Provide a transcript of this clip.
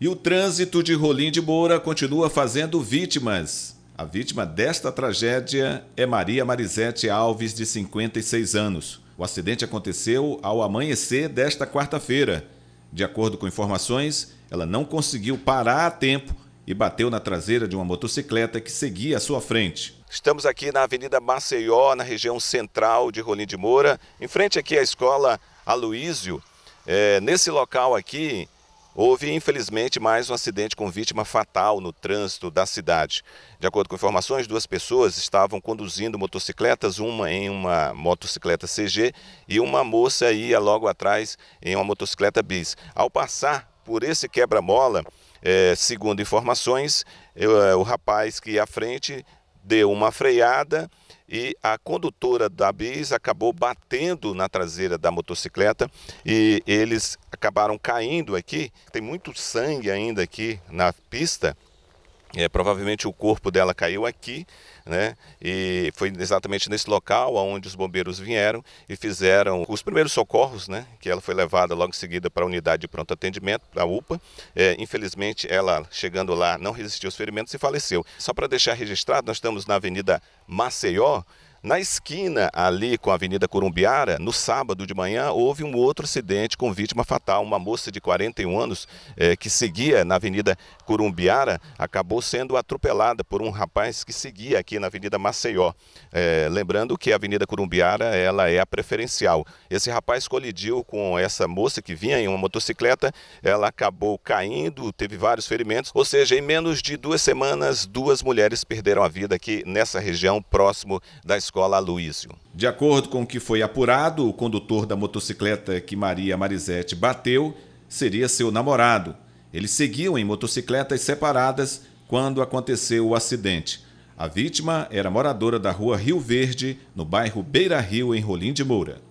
E o trânsito de Rolim de Moura continua fazendo vítimas. A vítima desta tragédia é Maria Marisete Alves, de 56 anos. O acidente aconteceu ao amanhecer desta quarta-feira. De acordo com informações, ela não conseguiu parar a tempo e bateu na traseira de uma motocicleta que seguia à sua frente. Estamos aqui na Avenida Maceió, na região central de Rolim de Moura, em frente aqui à escola Aloísio. É, nesse local aqui, Houve, infelizmente, mais um acidente com vítima fatal no trânsito da cidade. De acordo com informações, duas pessoas estavam conduzindo motocicletas, uma em uma motocicleta CG e uma moça ia logo atrás em uma motocicleta bis. Ao passar por esse quebra-mola, é, segundo informações, eu, eh, o rapaz que ia à frente deu uma freada e a condutora da bis acabou batendo na traseira da motocicleta e eles acabaram caindo aqui. Tem muito sangue ainda aqui na pista é, provavelmente o corpo dela caiu aqui, né? E foi exatamente nesse local onde os bombeiros vieram e fizeram os primeiros socorros, né? Que ela foi levada logo em seguida para a unidade de pronto atendimento, para a UPA. É, infelizmente, ela chegando lá não resistiu aos ferimentos e faleceu. Só para deixar registrado, nós estamos na Avenida Maceió, na esquina ali com a Avenida Corumbiara, no sábado de manhã, houve um outro acidente com vítima fatal. Uma moça de 41 anos eh, que seguia na Avenida Corumbiara acabou sendo atropelada por um rapaz que seguia aqui na Avenida Maceió. Eh, lembrando que a Avenida Corumbiara ela é a preferencial. Esse rapaz colidiu com essa moça que vinha em uma motocicleta, ela acabou caindo, teve vários ferimentos. Ou seja, em menos de duas semanas, duas mulheres perderam a vida aqui nessa região próximo das Escola Aloysio. De acordo com o que foi apurado, o condutor da motocicleta que Maria Marizete bateu seria seu namorado. Eles seguiam em motocicletas separadas quando aconteceu o acidente. A vítima era moradora da rua Rio Verde, no bairro Beira Rio, em Rolim de Moura.